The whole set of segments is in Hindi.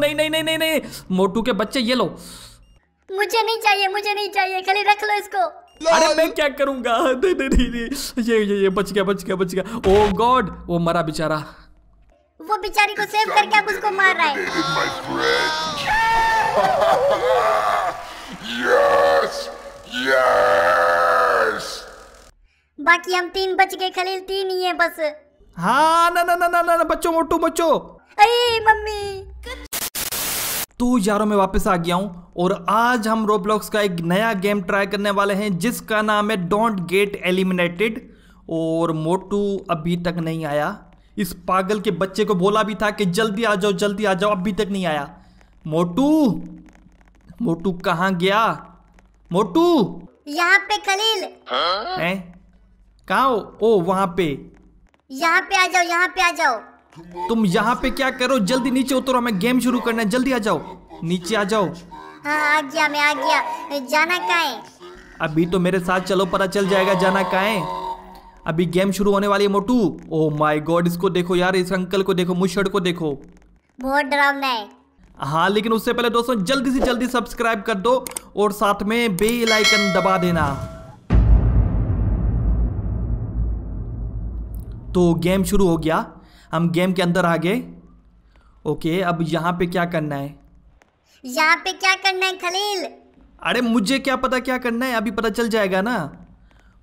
नहीं नहीं नहीं नहीं नहीं मोटू के बच्चे ये लो मुझे नहीं चाहिए मुझे नहीं चाहिए खाली रख लो इसको अरे मैं क्या करूंगा दे दे दे दे ये ये ये बच गया बच गया बच गया ओ गॉड वो मरा बेचारा वो बेचारी को सेव करके आप उसको मार रहा है बाकी हम तीन बच गए खलील तीन ही है बस हाँ ना ना ना ना ना बच्चों मोटू बच्चों अरे मम्मी तो यारों में वापस आ गया हूँ और आज हम रोब्लॉक्स का एक नया गेम ट्राई करने वाले हैं जिसका नाम है डोंट गेट एलिमिनेटेड और मोटू अभी तक नहीं आया इस पागल के बच्चे को बोला भी था कि जल्दी आ जाओ जल्दी आ जाओ अभी तक नहीं आया मोटू मोटू कहाँ गया मोटू यहाँ पे खलील हैं हो ओ वहाँ पे यहाँ पे आ जाओ यहाँ पे आ जाओ तुम यहाँ पे क्या करो जल्दी नीचे उतरो हमें गेम शुरू करना है जल्दी आ जाओ नीचे आ जाओ हाँ आ गया मैं आ गया जाना कहाँ है अभी तो मेरे साथ चलो पता चल जाएगा जाना कहाँ है अभी गेम शुरू होने वाली है मोटू ओ माय गॉड इसको देखो यार इस अंकल को देखो मुशड़ को देखो बहुत डरावना है हाँ लेकिन उससे पहले दोस्तों जल्दी से जल्दी सब्सक्राइब कर दो और साथ में बेल आइकन दबा देना तो गेम शुरू हो गया हम गेम के अंदर आ गए ओके अब यहाँ पे क्या करना है यहाँ पे क्या करना है खलील अरे मुझे क्या पता क्या करना है अभी पता चल जाएगा ना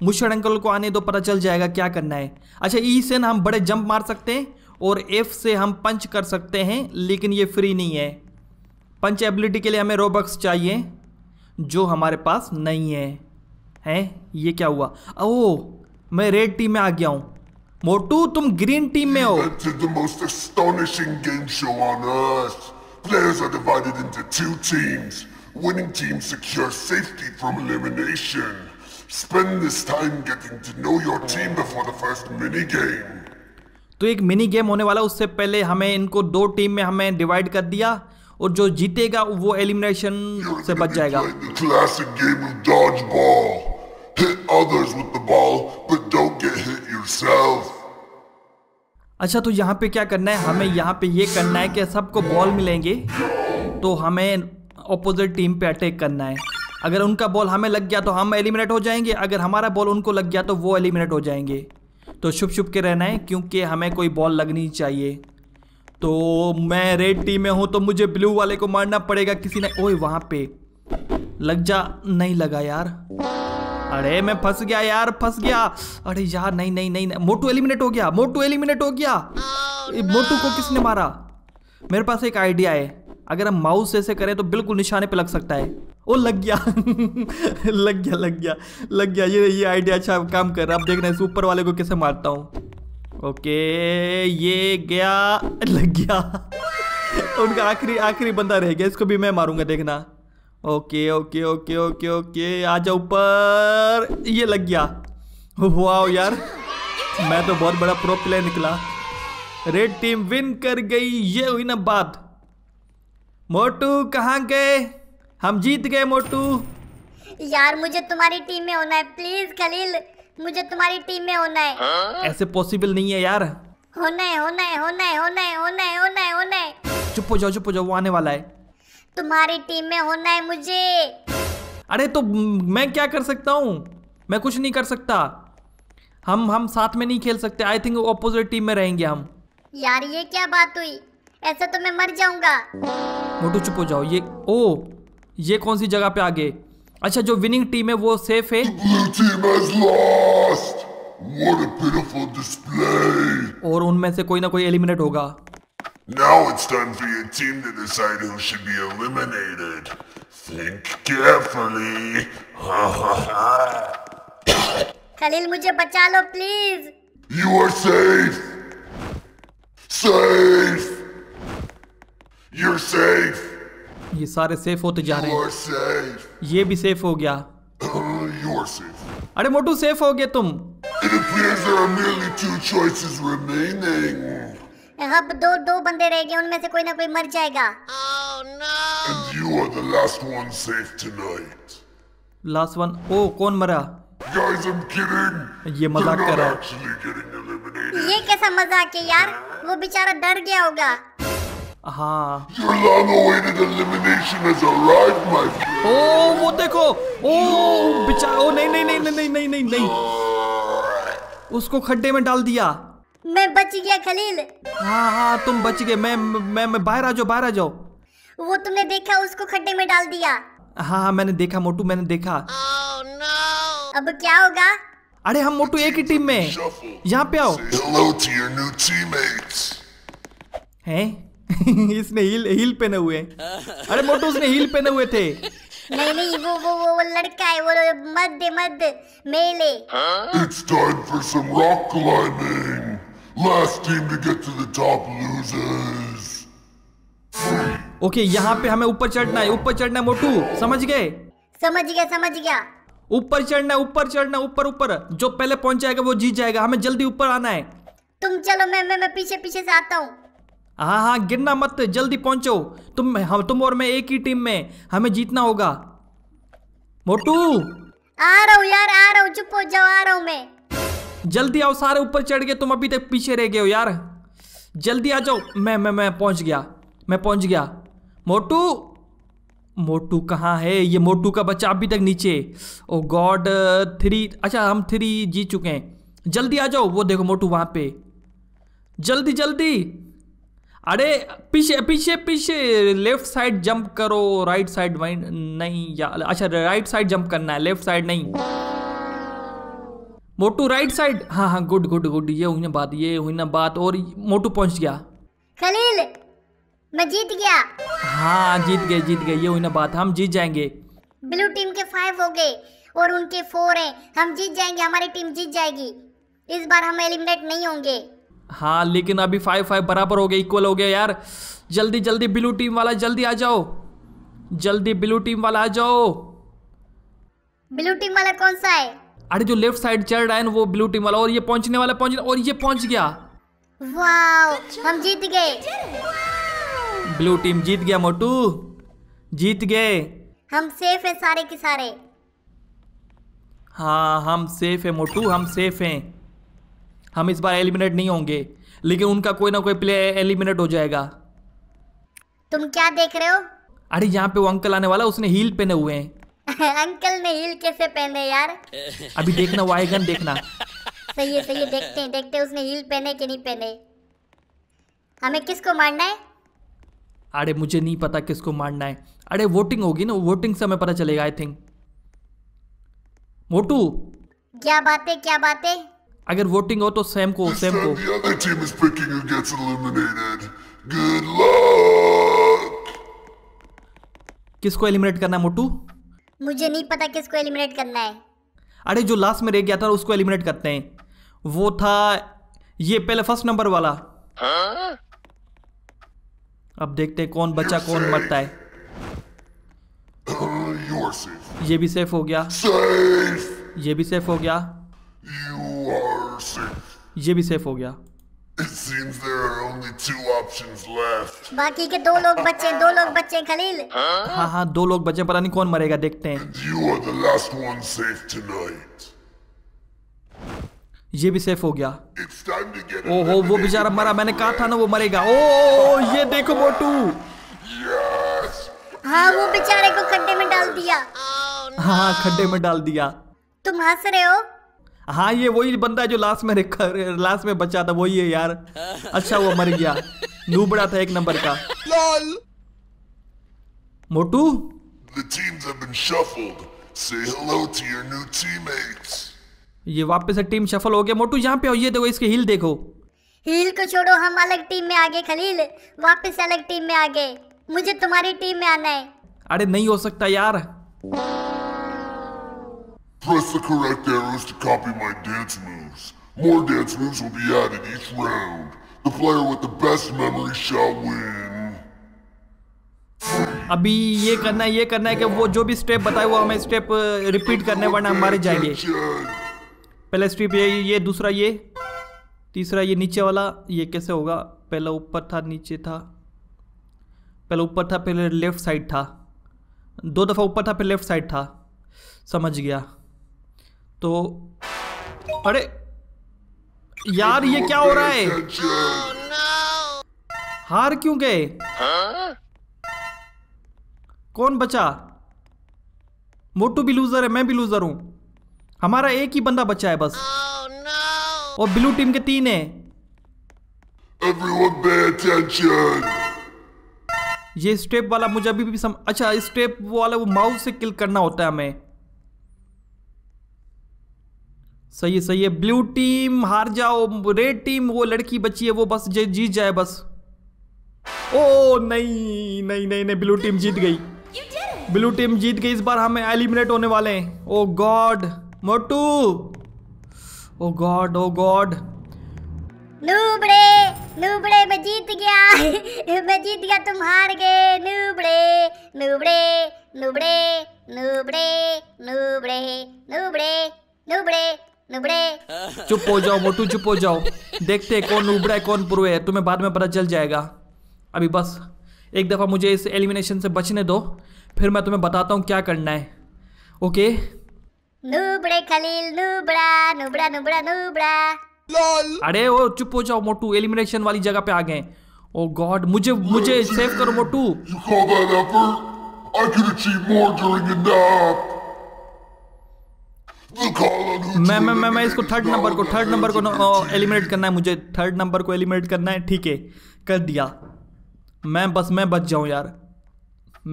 मुशर अंकल को आने दो पता चल जाएगा क्या करना है अच्छा ई से ना हम बड़े जंप मार सकते हैं और एफ से हम पंच कर सकते हैं लेकिन ये फ्री नहीं है पंच एबिलिटी के लिए हमें रोबक्स चाहिए जो हमारे पास नहीं है हैं ये क्या हुआ ओह मैं रेड टीम में आ गया हूँ मोटू तुम ग्रीन टीम में हो the most astonishing game show on earth. Players are divided into two teams. Winning team secures safety from elimination. Spend this time getting to know your team before the first mini game. तो एक मिनी गेम होने वाला उससे पहले हमें इनको दो टीम में हमें डिवाइड कर दिया और जो जीतेगा वो एलिमिनेशन से बच जाएगा classic game of dodge ball hit others with the ball but don't get hit yourself अच्छा तो यहाँ पे क्या करना है हमें यहाँ पे ये करना है कि सबको बॉल मिलेंगे तो हमें अपोजिट टीम पे अटैक करना है अगर उनका बॉल हमें लग गया तो हम एलिमिनेट हो जाएंगे अगर हमारा बॉल उनको लग गया तो वो एलिमिनेट हो जाएंगे तो छुप छुप के रहना है क्योंकि हमें कोई बॉल लगनी चाहिए तो मैं रेड टीम में हूँ तो मुझे ब्लू वाले को मारना पड़ेगा किसी ने ओए वहाँ पे लग जा नहीं लगा यार अरे मैं फंस गया यार फंस गया अरे यार नहीं नहीं नहीं, मोटू एलिमिनेट हो गया मोटू एलिमिनेट हो गया oh, मोटू को किसने मारा मेरे पास एक आइडिया है अगर हम माउस ऐसे करें तो बिल्कुल निशाने पे लग सकता है ओ लग गया लग गया लग गया लग गया ये ये आइडिया अच्छा काम कर रहा है आप देख रहे हैं ऊपर वाले को कैसे मारता हूँ ओके ये गया लग गया उनका आखिरी आखिरी बंदा रह गया इसको भी मैं मारूंगा देखना okay okay okay okay okay आ जाओ ऊपर ये लग गया वाओ यार मैं तो बहुत बड़ा प्रो प्लेयर निकला रेड टीम विन कर गई ये हुई ना बात मोटू कहाँ गए हम जीत गए मोटू यार मुझे तुम्हारी टीम में होना है प्लीज खलील मुझे तुम्हारी टीम में होना है ऐसे पॉसिबल नहीं है यार होना है होना है होना है होना है होना है होना है होना है चुप हो जाओ चुप हो जाओ वो आने वाला है तुम्हारी टीम में होना है मुझे अरे तो मैं क्या कर सकता हूँ मैं कुछ नहीं कर सकता हम हम साथ में नहीं खेल सकते आई थिंक ऑपोजिट टीम में रहेंगे हम यार ये क्या बात हुई ऐसा तो मैं मर जाऊंगा मोटू चुप हो जाओ ये ओ ये कौन सी जगह पे आ गए अच्छा जो विनिंग टीम है वो सेफ है और उनमें से कोई ना कोई एलिमिनेट होगा Now it's time for your team to decide who should be eliminated. Think carefully. Khalil, मुझे बचा लो please. You are safe. Safe. You're safe. ये सारे सेफ होते जा रहे ये भी सेफ हो गया uh, अरे मोटू सेफ हो गए तुम It appears there are merely two choices remaining. अब दो दो बंदे रह गए उनमें से कोई ना कोई मर जाएगा oh, no. लास्ट वन ओ कौन मरा Guys, I'm kidding. ये मजाक कर रहा है ये कैसा मजाक है यार वो बेचारा डर गया होगा हाँ ओ oh, वो देखो ओ oh, बेचारा ओ oh, नहीं नहीं नहीं नहीं नहीं नहीं नहीं उसको खड्डे में डाल दिया मैं बच गया खलील हाँ हाँ तुम बच गए मैं मैं मैं बाहर आ जाओ बाहर आ जाओ वो तुमने देखा उसको खड्डे में डाल दिया हाँ हाँ मैंने देखा मोटू मैंने देखा oh, no. अब क्या होगा अरे हम मोटू एक ही टीम में यहाँ पे आओ है इसने हील हील पहने हुए अरे मोटू उसने हील पहने हुए थे नहीं नहीं वो वो वो, वो लड़का है वो मध्य मध्य मेले It's time for some rock climbing. Last team to get to the top loses. Okay यहाँ पे हमें ऊपर चढ़ना है ऊपर चढ़ना है मोटू समझ गए समझ गया समझ गया ऊपर चढ़ना है ऊपर चढ़ना ऊपर ऊपर जो पहले पहुंच जाएगा वो जीत जाएगा हमें जल्दी ऊपर आना है तुम चलो मैं मैं, मैं पीछे पीछे से आता हूँ हाँ हाँ गिरना मत जल्दी पहुंचो तुम हम तुम और मैं एक ही टीम में हमें जीतना होगा मोटू आ रहा हूँ यार आ रहा हूँ चुप हो जाओ आ रहा हूँ मैं जल्दी आओ सारे ऊपर चढ़ गए तुम अभी तक पीछे रह गए हो यार जल्दी आ जाओ मैं मैं मैं पहुंच गया मैं पहुंच गया मोटू मोटू कहाँ है ये मोटू का बच्चा अभी तक नीचे ओ गॉड थ्री अच्छा हम थ्री जी चुके हैं जल्दी आ जाओ वो देखो मोटू वहाँ पे जल्दी जल्दी अरे पीछे पीछे पीछे लेफ्ट साइड जंप करो राइट साइड नहीं या अच्छा राइट साइड जंप करना है लेफ्ट साइड नहीं मोटू राइट साइड हाँ हाँ गुड गुड गुड ये हुई ना बात ये हुई ना बात और मोटू पहुंच गया खलील मैं जीत गया हाँ जीत गए जीत गए ये हुई ना बात हम जीत जाएंगे ब्लू टीम के फाइव हो गए और उनके फोर हैं हम जीत जाएंगे हमारी टीम जीत जाएगी इस बार हम एलिमिनेट नहीं होंगे हाँ लेकिन अभी फाइव फाइव बराबर हो गए इक्वल हो गया यार जल्दी जल्दी ब्लू टीम वाला जल्दी आ जाओ जल्दी ब्लू टीम वाला आ जाओ ब्लू टीम वाला कौन सा है अरे जो लेफ्ट साइड चल रहा है ना वो ब्लू टीम वाला और ये पहुंचने वाला पहुंचने और ये पहुंच गया हम जीत गए ब्लू टीम जीत गया मोटू जीत गए हम सेफ हैं सारे के सारे हाँ हम सेफ हैं मोटू हम सेफ हैं हम इस बार एलिमिनेट नहीं होंगे लेकिन उनका कोई ना कोई प्लेयर एलिमिनेट हो जाएगा तुम क्या देख रहे हो अरे यहाँ पे वो अंकल आने वाला उसने हील पहने हुए हैं अंकल ने हील कैसे पहने यार अभी देखना वाइगन देखना सही है सही है देखते हैं देखते हैं उसने हील पहने कि नहीं पहने हमें किसको मारना है अरे मुझे नहीं पता किसको मारना है अरे वोटिंग होगी ना वोटिंग से हमें पता चलेगा आई थिंक मोटू क्या बात है क्या बात है अगर वोटिंग हो तो सैम को सैम को किसको एलिमिनेट करना मोटू मुझे नहीं पता किसको एलिमिनेट करना है अरे जो लास्ट में रह गया था उसको एलिमिनेट करते हैं वो था ये पहले फर्स्ट नंबर वाला हाँ? अब देखते हैं कौन बचा कौन मरता है uh, ये भी सेफ हो गया safe. ये भी सेफ हो गया ये भी सेफ हो गया It seems there are only two options left. बाकी के दो लोग बचे दो लोग बचे खलील हाँ हाँ दो लोग बचे पता नहीं कौन मरेगा देखते हैं You are the last one safe tonight. ये भी सेफ हो गया ओहो वो बेचारा मरा मैंने कहा था ना वो मरेगा ओ, ओ ये देखो मोटू yes, हाँ yes. वो बेचारे को खड्डे में डाल दिया oh, हाँ, no. हाँ खड्डे में डाल दिया तुम हंस रहे हो हाँ ये वही बंदा है जो लास्ट में लास्ट में बचा था वही है यार अच्छा वो मर गया नूबड़ा था एक नंबर का लाल मोटू ये वापस से टीम शफल हो गया मोटू यहाँ पे ये देखो इसके हिल देखो हिल को छोड़ो हम अलग टीम में आगे खलील वापस अलग टीम में आगे मुझे तुम्हारी टीम में आना है अरे नहीं हो सकता यार Press the correct arrows to copy my dance moves. More dance moves will be added each round. The player with the best memory shall win. अभी ये करना है ये करना है कि वो जो भी स्टेप बताए वो हमें स्टेप रिपीट करने वरना हम मारे जाएंगे पहला स्टेप ये ये दूसरा ये तीसरा ये नीचे वाला ये कैसे होगा पहला ऊपर था नीचे था पहले ऊपर था पहले लेफ्ट साइड था दो दफ़ा ऊपर था फिर लेफ्ट साइड था समझ गया तो अरे यार ये क्या हो रहा है oh, हार क्यों गए कौन बचा मोटू भी लूजर है मैं भी लूजर हूं हमारा एक ही बंदा बचा है बस oh, और ब्लू टीम के तीन है ये स्टेप वाला मुझे अभी भी सम... अच्छा स्टेप वाला वो माउस से किल करना होता है हमें सही है सही है ब्लू टीम हार जाओ रेड टीम वो लड़की बची है वो बस जीत जाए बस ओ नहीं नहीं नहीं नहीं ब्लू टीम जीत गई ब्लू टीम जीत गई इस बार हम एलिमिनेट होने वाले हैं ओ गॉड मोटू ओ गॉड ओ गॉड नूबड़े नूबड़े मैं जीत गया मैं जीत गया तुम हार गए नूबड़े नूबड़े नूबड़े नूबड़े नूबड़े नूबड़े नूबड़े नुबड़े चुप हो जाओ मोटू चुप हो जाओ देखते कौन उबड़ा है कौन पुरवे है तुम्हें बाद में पता चल जाएगा अभी बस एक दफ़ा मुझे इस एलिमिनेशन से बचने दो फिर मैं तुम्हें बताता हूँ क्या करना है ओके नुबड़े खलील नुबड़ा नुबड़ा नुबड़ा नुबड़ा लाल अरे ओ चुप हो जाओ मोटू एलिमिनेशन वाली जगह पे आ गए ओ oh गॉड मुझे मुझे सेव करो मोटू मैं मैं मैं मैं इसको थर्ड नंबर को थर्ड नंबर को एलिमिनेट करना है मुझे थर्ड नंबर को एलिमिनेट करना है ठीक है कर दिया मैं बस मैं बच जाऊं यार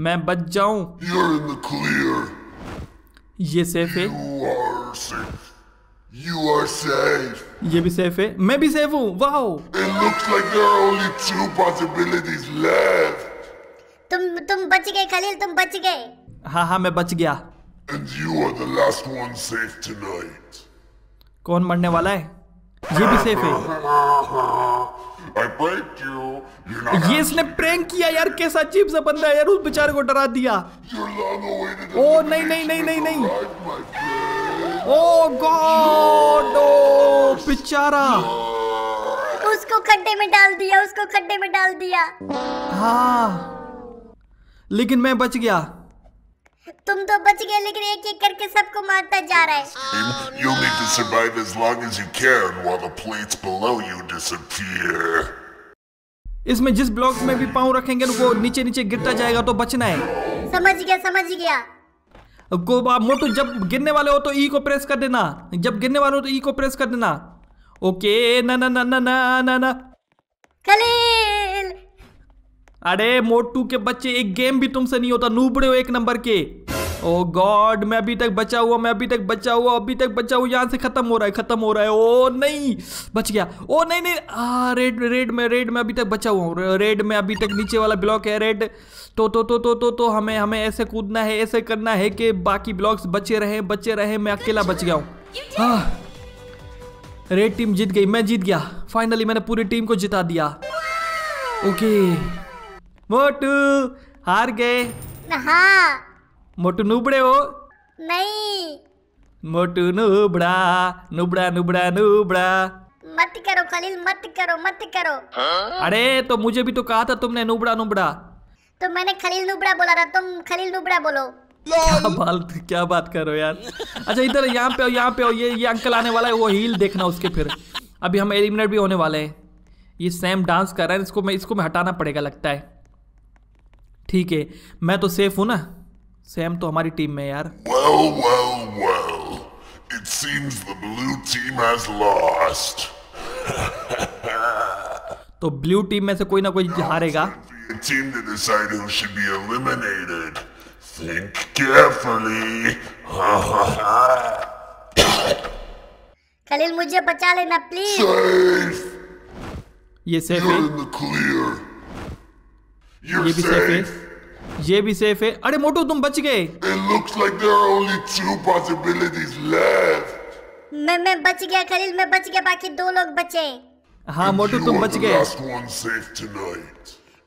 मैं बच जाऊं ये सेफ है You are safe. ये भी सेफ है मैं भी सेफ हूँ वाह It looks like there are only two possibilities left. तुम तुम बच गए खलील तुम बच गए हाँ हाँ मैं बच गया And you are the last one safe tonight. कौन मरने वाला है ये भी सेफ है ये इसने प्रैंक किया यार कैसा अजीब सा बंदा है यार उस बेचारे को डरा दिया ओ नहीं नहीं नहीं नहीं नहीं ओ गॉड ओ बेचारा उसको खड्डे में डाल दिया उसको खड्डे में डाल दिया हाँ लेकिन मैं बच गया तुम तो बच गए लेकिन एक एक करके सबको मारता जा रहा है you need to survive as long as you can while the plates below you disappear इसमें जिस ब्लॉक में भी पांव रखेंगे वो नीचे नीचे गिरता जाएगा तो बचना है समझ गया समझ गया गो मोटू जब गिरने वाले हो तो ई को प्रेस कर देना जब गिरने वाले हो तो ई को प्रेस कर देना ओके ना ना ना ना ना ना ना कले अरे मोड टू के बच्चे एक गेम भी तुमसे नहीं होता नूबड़े हो एक नंबर के ओ गॉड मैं अभी तक बचा हुआ मैं अभी तक बचा हुआ अभी तक बचा हुआ यहाँ से खत्म हो रहा है खत्म हो रहा है ओ नहीं बच गया ओ नहीं नहीं आ, रेड रेड में रेड में अभी तक बचा हुआ हूँ रेड में अभी तक नीचे वाला ब्लॉक है रेड तो तो तो तो तो तो हमें हमें ऐसे कूदना है ऐसे करना है कि बाकी ब्लॉक्स बचे रहे बचे रहे मैं अकेला बच गया हूँ हाँ रेड टीम जीत गई मैं जीत गया फाइनली मैंने पूरी टीम को जिता दिया ओके मोटू हार गए हाँ मोटू नुबड़े हो नहीं मोटू नुबड़ा नुबड़ा नुबड़ा नुबड़ा मत करो खलील मत करो मत करो हाँ? अरे तो मुझे भी तो कहा था तुमने नुबड़ा नुबड़ा तो मैंने खलील नुबड़ा बोला था तुम खलील नुबड़ा बोलो क्या बात क्या बात करो यार अच्छा इधर यहाँ पे यहाँ पे हो ये ये अंकल आने वाला है वो हील देखना उसके फिर अभी हम एलिमिनेट भी होने वाले हैं ये सेम डांस कर रहा है इसको मैं इसको मैं हटाना पड़ेगा लगता है ठीक है मैं तो सेफ हूं ना सेम तो हमारी टीम में यार well, well, well. तो ब्लू टीम में से कोई ना कोई हारेगा टीम ने डिसाइड हु मुझे बचा लेना प्लीज ये सेफ है You're ये भी सेफ है ये भी सेफ है अरे मोटू तुम बच गए मैं मैं बच गया खलील मैं बच गया बाकी दो लोग बचे हाँ मोटू तुम बच गए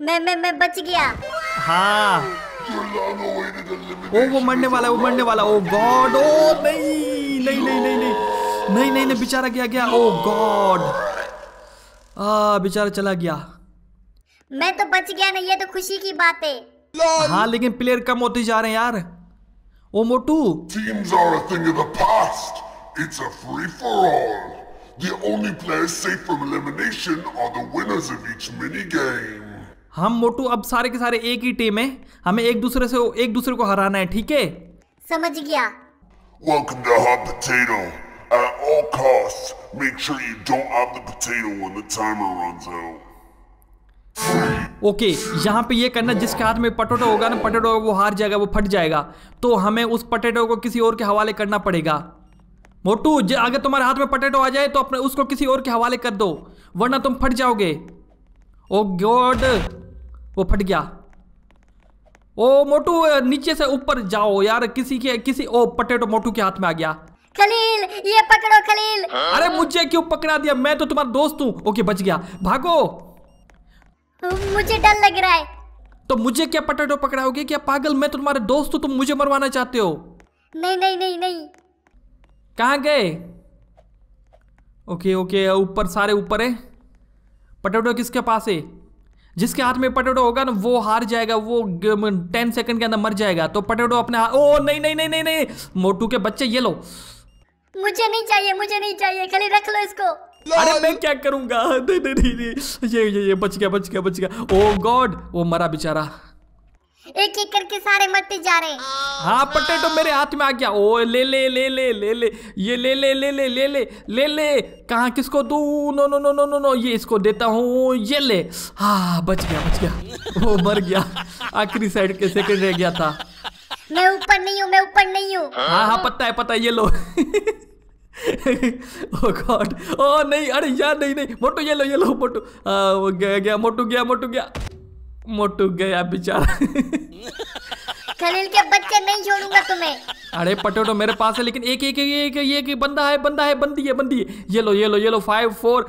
मैं मैं मैं बच गया हाँ ओ वो मरने वाला वो मरने वाला ओ गॉड ओ नहीं नहीं नहीं नहीं नहीं नहीं नहीं नहीं बेचारा गया गया ओ गॉड आ बेचारा चला गया मैं तो बच गया ना ये तो खुशी की बात है हाँ लेकिन प्लेयर कम होते जा रहे हैं यार ओ मोटू हम मोटू अब सारे के सारे एक ही टीम है हमें एक दूसरे से एक दूसरे को हराना है ठीक है समझ गया welcome to hot potato at all cost make sure you don't have the potato when the timer runs out okay यहाँ पे ये करना जिसके हाथ में पटेटो होगा ना पटेटो वो हार जाएगा वो फट जाएगा तो हमें उस पटेटो को किसी और के हवाले करना पड़ेगा मोटू अगर तुम्हारे हाथ में पटेटो आ जाए तो अपने उसको किसी और के हवाले कर दो वरना तुम फट जाओगे ओ oh गॉड वो फट गया ओ oh मोटू नीचे से ऊपर जाओ यार किसी के किसी ओ oh पटेटो मोटू के हाथ में आ गया खलील ये पकड़ो खलील अरे मुझे क्यों पकड़ा दिया मैं तो तुम्हारा दोस्त हूँ ओके बच गया भागो तो मुझे डर लग रहा है तो मुझे क्या पटेटो पकड़ाओगे क्या पागल मैं तो तुम्हारे दोस्त हूँ तुम मुझे मरवाना चाहते हो नहीं नहीं नहीं नहीं कहाँ गए ओके ओके ऊपर सारे ऊपर है पटेटो किसके पास है जिसके हाथ में पटेटो होगा ना वो हार जाएगा वो टेन सेकंड के अंदर मर जाएगा तो पटेटो अपने हाथ ओ नहीं नहीं नहीं नहीं नहीं मोटू के बच्चे ये लो मुझे नहीं चाहिए मुझे नहीं चाहिए खाली रख लो इसको अरे मैं क्या करूंगा दे दे दे दे ये ये ये बच गया बच गया बच गया ओ गॉड वो मरा बेचारा एक एक करके सारे मरते जा रहे हैं हाँ पटेटो मेरे हाथ में आ गया ओ ले ले ले ले ले ले ये ले ले ले ले ले ले ले ले कहाँ किसको दू no no no no no no ये इसको देता हूँ ये ले हाँ बच गया बच गया वो मर गया आखिरी साइड के सेकंड रह गया था मैं ऊपर नहीं हूँ मैं ऊपर नहीं हूँ हाँ हाँ पता है पता है ये लो ओ गॉड ओ नहीं अरे यार नहीं नहीं मोटू ये लो ये लो मोटू वो गया गया मोटू गया मोटू गया मोटू गया बेचारा खलील के बच्चे नहीं छोड़ूंगा तुम्हें अरे पटेटो मेरे पास है लेकिन एक एक एक एक ये कि बंदा है बंदा है बंदी है बंदी है ये लो ये लो ये लो फाइव फोर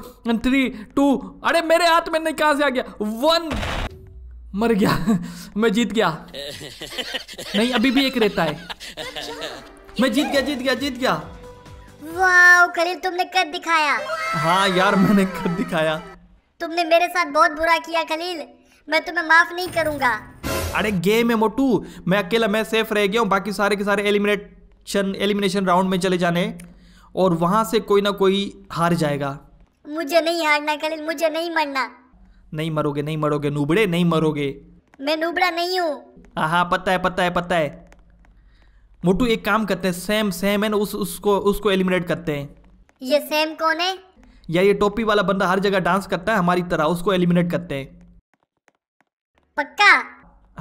थ्री टू अरे मेरे हाथ में नहीं कहां से आ गया वन मर गया मैं जीत गया नहीं अभी भी एक रहता है मैं जीत गया जीत गया जीत गया वाह खलील तुमने कर दिखाया हाँ यार मैंने कर दिखाया तुमने मेरे साथ बहुत बुरा किया खलील मैं तुम्हें माफ नहीं करूंगा अरे गेम है मोटू मैं अकेला मैं सेफ रह गया हूँ बाकी सारे के सारे एलिमिनेशन एलिमिनेशन राउंड में चले जाने और वहाँ से कोई ना कोई हार जाएगा मुझे नहीं हारना खलील मुझे नहीं मरना नहीं मरोगे नहीं मरोगे नूबड़े नहीं मरोगे मैं नूबड़ा नहीं हूँ हाँ, हाँ पता है पता है पता है मोटू एक काम करते हैं सैम सैम है ना उस उसको उसको एलिमिनेट करते हैं ये सैम कौन है या ये टोपी वाला बंदा हर जगह डांस करता है हमारी तरह उसको एलिमिनेट करते हैं पक्का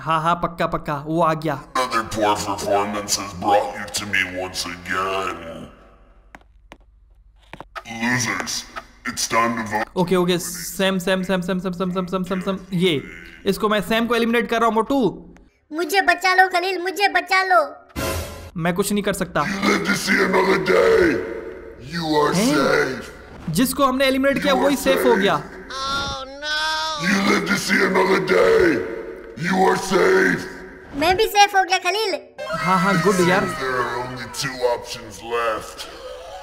हाँ हाँ पक्का पक्का वो आ गया okay okay Sam Sam Sam Sam Sam Sam Sam Sam Sam Sam ये इसको मैं सैम को एलिमिनेट कर रहा हूँ मोटू मुझे बचा लो खलील मुझे बचा लो मैं कुछ नहीं कर सकता जिसको हमने एलिमिनेट किया वही सेफ हो गया मैं भी सेफ हो गया खलील हाँ हाँ गुड यार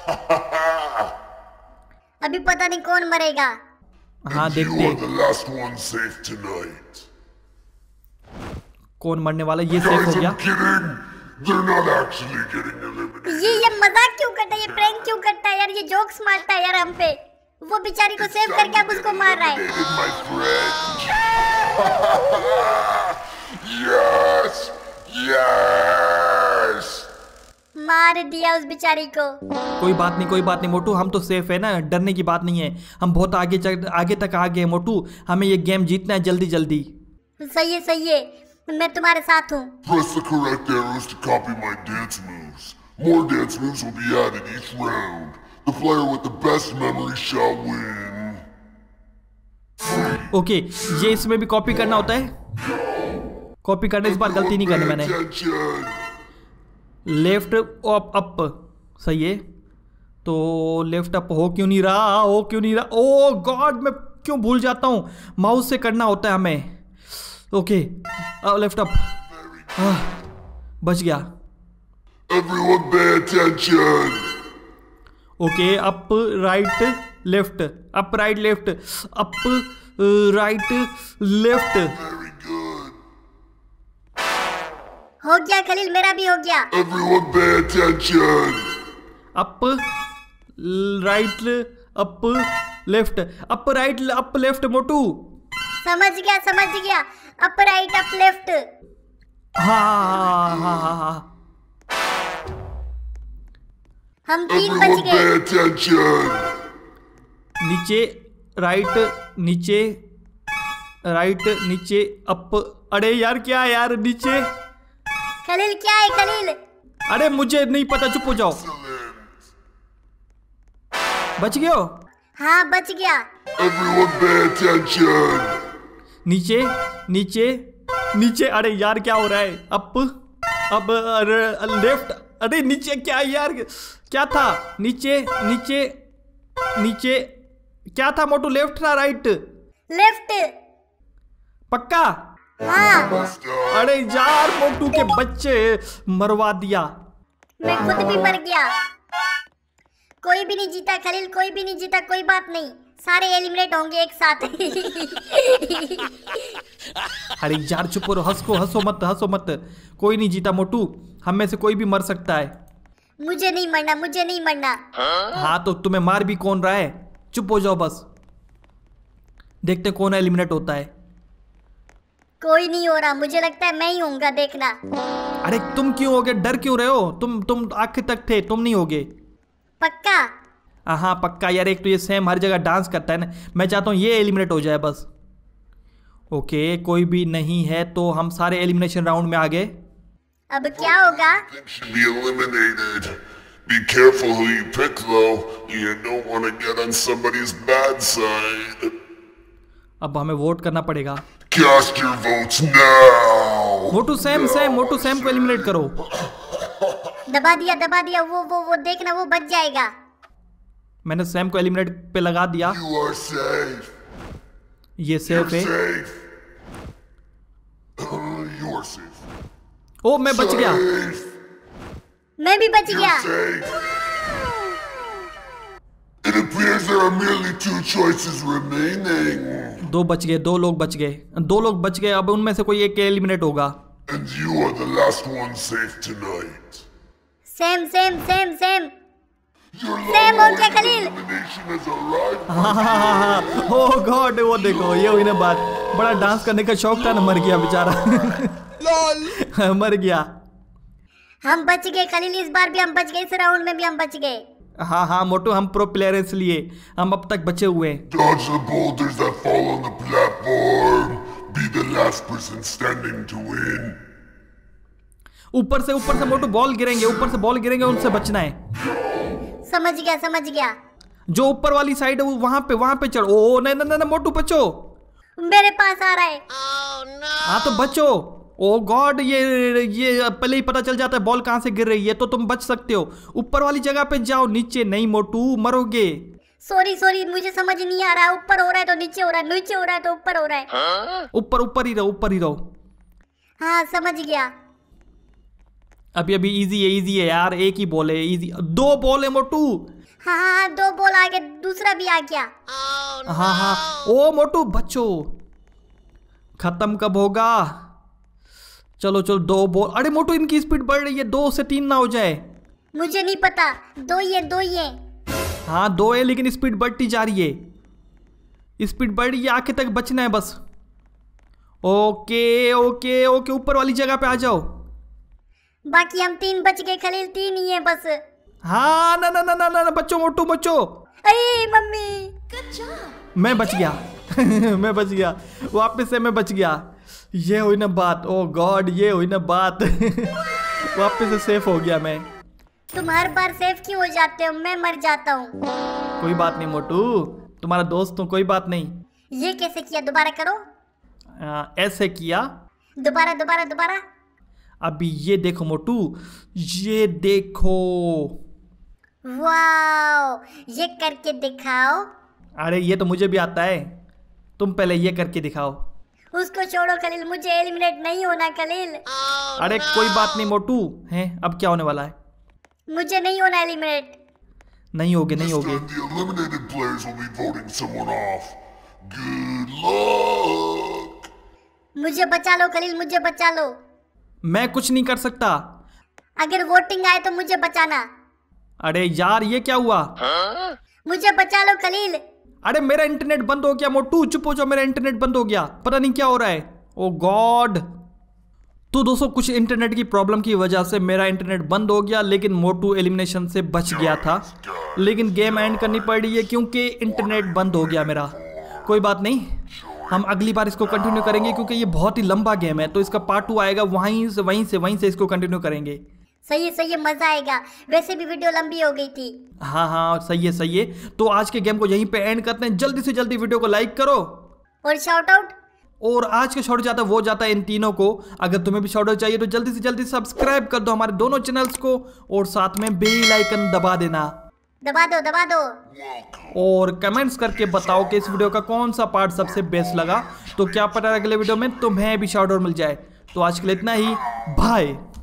अभी पता नहीं कौन मरेगा हाँ देखते कौन मरने वाला ये सेफ हो गया They're not actually getting eliminated. ये ये मजाक क्यों करता है ये प्रैंक क्यों करता है यार ये जोक्स मारता है यार हम पे वो बेचारी को सेव करके अब उसको मार रहा है yes, yes. मार दिया उस बेचारी को कोई बात नहीं कोई बात नहीं मोटू हम तो सेफ है ना डरने की बात नहीं है हम बहुत आगे आगे तक आ गए मोटू हमें ये गेम जीतना है जल्दी जल्दी सही है सही है मैं तुम्हारे साथ हूँ Press the correct arrows to copy my dance moves. More dance moves will be added each round. The player with the best memory shall win. Okay okay, ये इसमें भी कॉपी करना होता है कॉपी करने इस बार गलती नहीं करनी मैंने लेफ्ट अप अप सही है तो लेफ्ट अप हो क्यों नहीं रहा हो क्यों नहीं रहा ओ गॉड मैं क्यों भूल जाता हूँ माउस से करना होता है हमें ओके लेफ्ट अप बच गया okay up right left up right left up right left हो गया खलील मेरा भी हो गया everyone pay attention up right up left up right up left मोटू समझ गया समझ गया अप राइट अप लेफ्ट हाँ हाँ हाँ हाँ हम तीन बच गए नीचे राइट नीचे राइट नीचे अप अरे यार क्या यार नीचे खलील क्या है खलील अरे मुझे नहीं पता चुप हो जाओ बच गयो हाँ बच गया Everyone pay attention. नीचे नीचे नीचे अरे यार क्या हो रहा है अप अब अरे लेफ्ट अरे नीचे क्या यार क्या था नीचे नीचे नीचे क्या था मोटू लेफ्ट था राइट लेफ्ट पक्का हाँ। अरे यार मोटू के बच्चे मरवा दिया मैं खुद भी मर गया कोई भी नहीं जीता खलील कोई भी नहीं जीता कोई बात नहीं सारे एलिमिनेट होंगे एक साथ अरे यार चुप रहो हंसो हंसो मत हंसो मत कोई नहीं जीता मोटू हम में से कोई भी मर सकता है मुझे नहीं मरना मुझे नहीं मरना हाँ तो तुम्हें मार भी कौन रहा है चुप हो जाओ बस देखते कौन एलिमिनेट होता है कोई नहीं हो रहा मुझे लगता है मैं ही होऊंगा देखना अरे तुम क्यों हो गए डर क्यों रहे हो तुम तुम आखिर तक थे तुम नहीं होगे पक्का हाँ पक्का यार एक तो ये सेम हर जगह डांस करता है ना मैं चाहता हूँ ये एलिमिनेट हो जाए बस ओके कोई भी नहीं है तो हम सारे एलिमिनेशन राउंड में आ गए अब क्या होगा Be careful who you pick though. You don't want to get on somebody's bad side. अब हमें वोट करना पड़ेगा Cast your votes now. मोटू सेम सेम मोटू सेम को एलिमिनेट करो दबा दिया दबा दिया वो वो वो देखना वो बच जाएगा मैंने सैम को एलिमिनेट पे लगा दिया ये सेफ है uh, ओ मैं बच गया मैं भी बच गया दो बच गए दो लोग बच गए दो लोग बच गए अब उनमें से कोई एक एलिमिनेट होगा And you are the last one safe tonight. Same same same same. God oh वो देखो ये हुई ना बात बड़ा डांस करने का शौक था ना मर गया बेचारा मर गया हम बच गए खलील इस बार भी हम बच गए इस राउंड में भी हम बच गए हाँ हाँ मोटू हम प्रो प्लेयर हम अब तक बचे हुए ऊपर से ऊपर से मोटू बॉल गिरेंगे ऊपर से बॉल गिरेंगे उनसे बचना है समझ गया समझ गया जो ऊपर वाली साइड है वो वहाँ पे वहाँ पे चढ़ो ओ नहीं नहीं नहीं मोटू बचो मेरे पास आ रहा है हाँ oh, no. तो बचो ओ गॉड ये ये पहले ही पता चल जाता है बॉल कहाँ से गिर रही है तो तुम बच सकते हो ऊपर वाली जगह पे जाओ नीचे नहीं मोटू मरोगे सॉरी सॉरी मुझे समझ नहीं आ रहा ऊपर हो रहा है तो नीचे हो रहा है नीचे हो रहा है तो ऊपर हो रहा है हाँ? ऊपर ऊपर ही रहो ऊपर ही रहो हाँ समझ गया अभी अभी इजी है इजी है यार एक ही बॉल है इजी दो बॉल है मोटू हाँ हाँ, हाँ दो बॉल आ गया दूसरा भी आ गया oh, no. हाँ हाँ ओ मोटू बच्चो खत्म कब होगा चलो चलो दो बॉल अरे मोटू इनकी स्पीड बढ़ रही है दो से तीन ना हो जाए मुझे नहीं पता दो ये दो ये हाँ दो है लेकिन स्पीड बढ़ती जा रही है स्पीड बढ़ रही है आखिर तक बचना है बस ओके ओके ओके ऊपर वाली जगह पे आ जाओ बाकी हम तीन बच गए खलील तीन ही है बस हाँ ना ना ना ना ना बच्चों मोटू बच्चो अरे मम्मी मैं बच गया मैं बच गया वापस से मैं बच गया ये हुई ना बात ओ oh गॉड ये हुई ना बात वापस से सेफ हो गया मैं तुम हर बार सेफ क्यों हो जाते हो मैं मर जाता हूँ कोई बात नहीं मोटू तुम्हारा दोस्त हूँ कोई बात नहीं ये कैसे किया दोबारा करो आ, ऐसे किया दोबारा दोबारा दोबारा अभी ये देखो मोटू ये देखो वाओ ये करके दिखाओ अरे ये तो मुझे भी आता है तुम पहले ये करके दिखाओ उसको छोड़ो कलील मुझे एलिमिनेट नहीं होना कलील oh, अरे no. कोई बात नहीं मोटू है अब क्या होने वाला है मुझे नहीं होना एलिमिनेट नहीं होगे नहीं होगे मुझे बचा लो कलील मुझे बचा लो मैं कुछ नहीं कर सकता अगर वोटिंग आए तो मुझे बचाना अरे यार ये क्या हुआ हा? मुझे बचा लो कलील अरे मेरा इंटरनेट बंद हो गया मोटू चुप हो जाओ मेरा इंटरनेट बंद हो गया पता नहीं क्या हो रहा है ओ oh गॉड तो दोस्तों कुछ इंटरनेट की प्रॉब्लम की वजह से मेरा इंटरनेट बंद हो गया लेकिन मोटू एलिमिनेशन से बच गया था लेकिन गेम एंड करनी पड़ रही है क्योंकि इंटरनेट बंद हो गया मेरा कोई बात नहीं हम अगली बार इसको कंटिन्यू करेंगे क्योंकि ये बहुत ही लंबा गेम है तो इसका पार्ट टू आएगा वहीं से वहीं से वहीं से इसको कंटिन्यू करेंगे सही है सही है मजा आएगा वैसे भी वीडियो लंबी हो गई थी हाँ हाँ सही है सही है तो आज के गेम को यहीं पे एंड करते हैं जल्दी से जल्दी वीडियो को लाइक करो और शॉर्ट आउट और आज का शॉर्ट जाता है वो जाता है इन तीनों को अगर तुम्हें भी शॉर्ट आउट चाहिए तो जल्दी से जल्दी सब्सक्राइब कर दो हमारे दोनों चैनल्स को और साथ में बेल आइकन दबा देना दबा दो दबा दो और कमेंट्स करके बताओ कि इस वीडियो का कौन सा पार्ट सबसे बेस्ट लगा तो क्या पता अगले वीडियो में तुम्हें भी शॉर्ट और मिल जाए तो आज के लिए इतना ही बाय